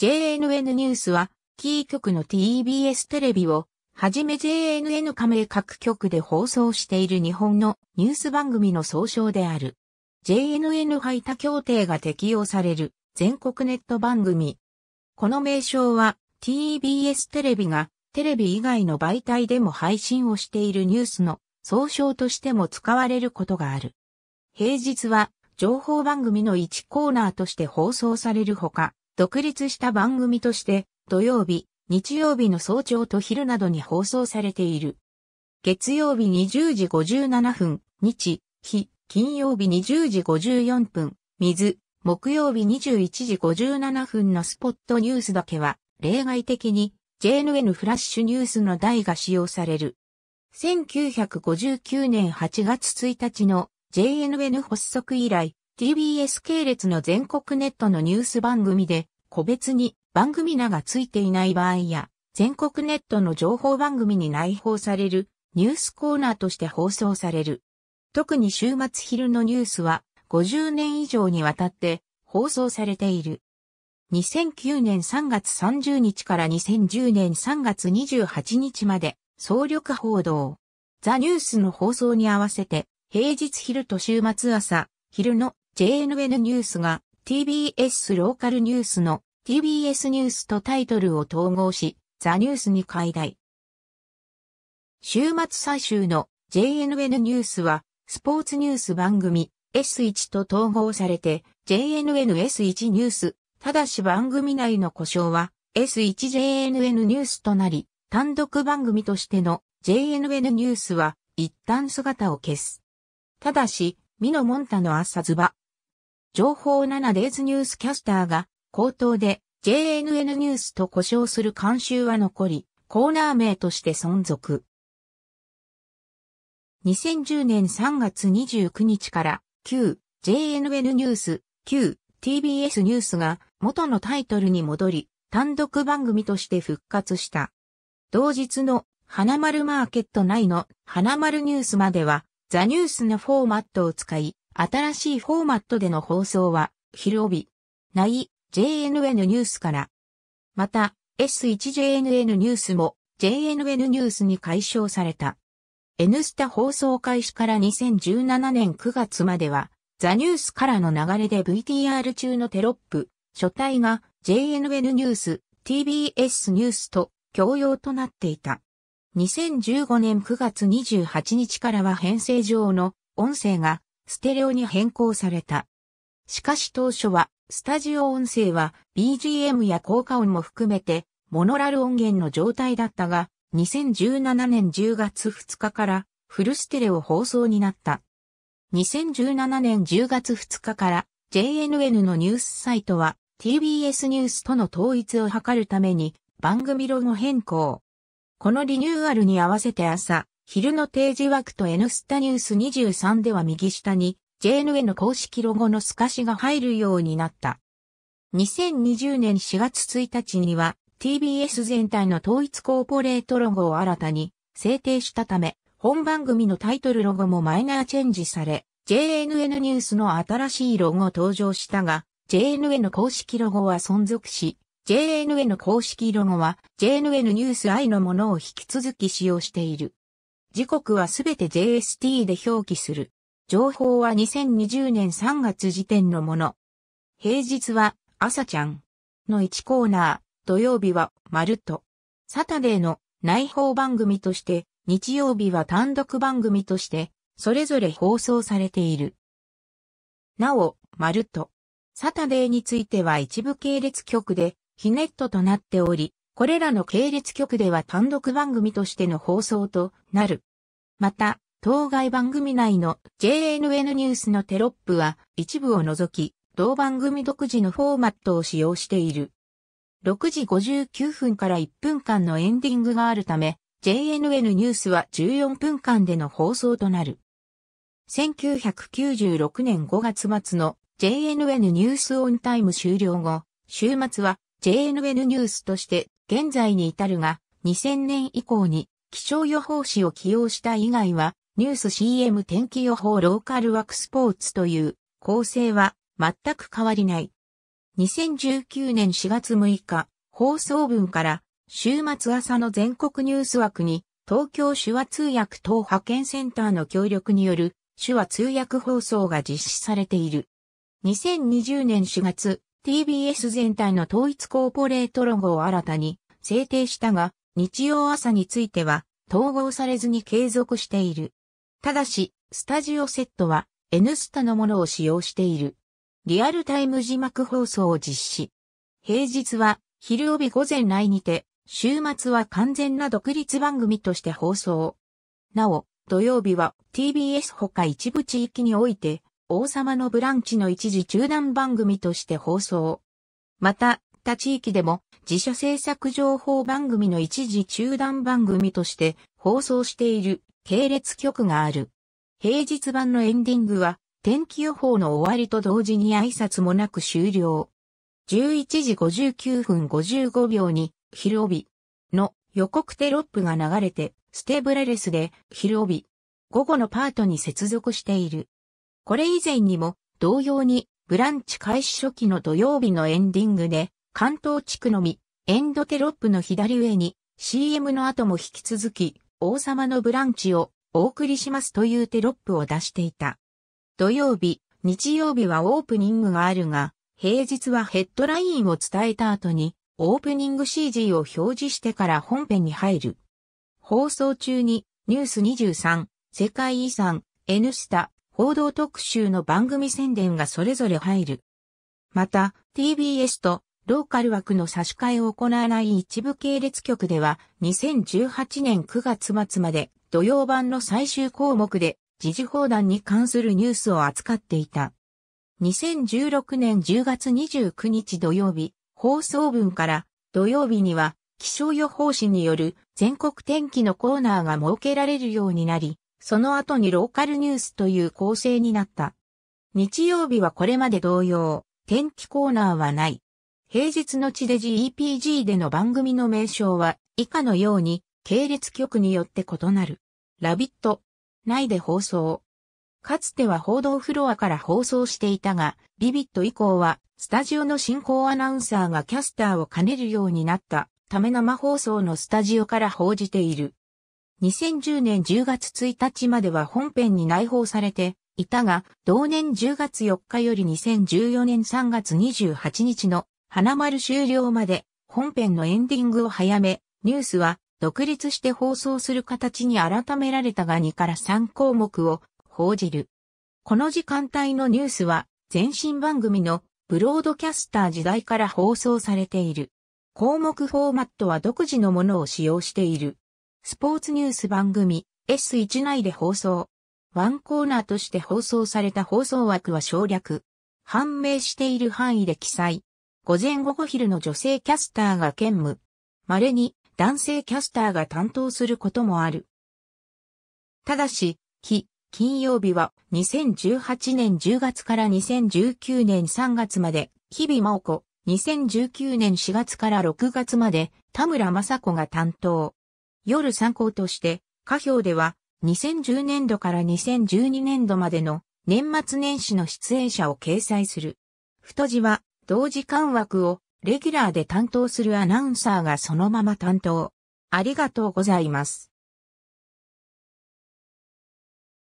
JNN ニュースは、キー局の TBS テレビを、はじめ JNN 加盟各局で放送している日本のニュース番組の総称である。JNN 配他協定が適用される全国ネット番組。この名称は TBS テレビがテレビ以外の媒体でも配信をしているニュースの総称としても使われることがある。平日は情報番組の1コーナーとして放送されるほか、独立した番組として、土曜日、日曜日の早朝と昼などに放送されている。月曜日20時57分、日、日、金曜日20時54分、水、木曜日21時57分のスポットニュースだけは、例外的に JNN フラッシュニュースの台が使用される。1959年8月1日の JNN 発足以来、TBS 系列の全国ネットのニュース番組で個別に番組名が付いていない場合や、全国ネットの情報番組に内包されるニュースコーナーとして放送される。特に週末昼のニュースは50年以上にわたって放送されている。2009年3月30日から2010年3月28日まで総力報道。ザ・ニュースの放送に合わせて平日昼と週末朝、昼の JNN ニュースが TBS ローカルニュースの TBS ニュースとタイトルを統合し、ザニュースに解題。週末最終の JNN ニュースは、スポーツニュース番組 S1 と統合されて、JNNS1 ニュース、ただし番組内の故障は、S1JNN ニュースとなり、単独番組としての JNN ニュースは、一旦姿を消す。ただし、ミノモンタの朝ズバ、情報7デイズニュースキャスターが、口頭で JNN ニュースと呼称する慣習は残り、コーナー名として存続。2010年3月29日から、旧 JNN ニュース、旧 TBS ニュースが元のタイトルに戻り、単独番組として復活した。同日の花丸マーケット内の花丸ニュースまでは、ザニュースのフォーマットを使い、新しいフォーマットでの放送は、昼帯、ない、JNN ニュースから。また、S1JNN ニュースも、JNN ニュースに解消された。N スタ放送開始から2017年9月までは、ザニュースからの流れで VTR 中のテロップ、書体が JNN ニュース、TBS ニュースと共用となっていた。2015年9月28日からは編成上の音声がステレオに変更された。しかし当初は、スタジオ音声は BGM や効果音も含めて、モノラル音源の状態だったが、2017年10月2日からフルステレオ放送になった。2017年10月2日から JNN のニュースサイトは TBS ニュースとの統一を図るために番組ロゴ変更。このリニューアルに合わせて朝昼の定時枠と N スタニュース23では右下に j n n 公式ロゴの透かしが入るようになった。2020年4月1日には TBS 全体の統一コーポレートロゴを新たに制定したため、本番組のタイトルロゴもマイナーチェンジされ、JNN ニュースの新しいロゴ登場したが、JNN 公式ロゴは存続し、JNN 公式ロゴは JNN ニュース I のものを引き続き使用している。時刻はすべて JST で表記する。情報は2020年3月時点のもの。平日は、朝ちゃんの1コーナー、土曜日は、まると。サタデーの内包番組として、日曜日は単独番組として、それぞれ放送されている。なお、まると。サタデーについては一部系列局で、ヒネットとなっており、これらの系列局では単独番組としての放送となる。また、当該番組内の JNN ニュースのテロップは一部を除き、同番組独自のフォーマットを使用している。6時59分から1分間のエンディングがあるため、JNN ニュースは14分間での放送となる。1996年5月末の JNN ニュースオンタイム終了後、週末は JNN ニュースとして現在に至るが、2000年以降に気象予報士を起用した以外は、ニュース CM 天気予報ローカルワークスポーツという構成は全く変わりない。2019年4月6日、放送分から週末朝の全国ニュース枠に東京手話通訳等派遣センターの協力による手話通訳放送が実施されている。2020年4月、TBS 全体の統一コーポレートロゴを新たに制定したが、日曜朝については統合されずに継続している。ただし、スタジオセットは N スタのものを使用している。リアルタイム字幕放送を実施。平日は昼帯午前来にて、週末は完全な独立番組として放送。なお、土曜日は TBS 他一部地域において王様のブランチの一時中断番組として放送。また、他地域でも自社制作情報番組の一時中断番組として放送している系列局がある。平日版のエンディングは天気予報の終わりと同時に挨拶もなく終了。11時59分55秒に、広尾の予告テロップが流れて、ステーブレレスで、広尾午後のパートに接続している。これ以前にも同様にブランチ開始初期の土曜日のエンディングで関東地区のみエンドテロップの左上に CM の後も引き続き王様のブランチをお送りしますというテロップを出していた。土曜日、日曜日はオープニングがあるが、平日はヘッドラインを伝えた後にオープニング CG を表示してから本編に入る。放送中にニュース23、世界遺産、N スタ、報道特集の番組宣伝がそれぞれ入る。また、TBS とローカル枠の差し替えを行わない一部系列局では、2018年9月末まで土曜版の最終項目で、時事放談に関するニュースを扱っていた。2016年10月29日土曜日、放送分から土曜日には気象予報士による全国天気のコーナーが設けられるようになり、その後にローカルニュースという構成になった。日曜日はこれまで同様、天気コーナーはない。平日の地デジ EPG での番組の名称は以下のように系列局によって異なる。ラビット。内で放送。かつては報道フロアから放送していたが、ビビット以降はスタジオの進行アナウンサーがキャスターを兼ねるようになったため生放送のスタジオから報じている。2010年10月1日までは本編に内包されていたが、同年10月4日より2014年3月28日の花丸終了まで本編のエンディングを早め、ニュースは独立して放送する形に改められたが2から3項目を報じる。この時間帯のニュースは前身番組のブロードキャスター時代から放送されている。項目フォーマットは独自のものを使用している。スポーツニュース番組 S1 内で放送。ワンコーナーとして放送された放送枠は省略。判明している範囲で記載。午前午後昼の女性キャスターが兼務。稀に男性キャスターが担当することもある。ただし、日、金曜日は2018年10月から2019年3月まで、日々真央子、2019年4月から6月まで、田村正子が担当。夜参考として、下表では、2010年度から2012年度までの年末年始の出演者を掲載する。太字は、同時間枠をレギュラーで担当するアナウンサーがそのまま担当。ありがとうございます。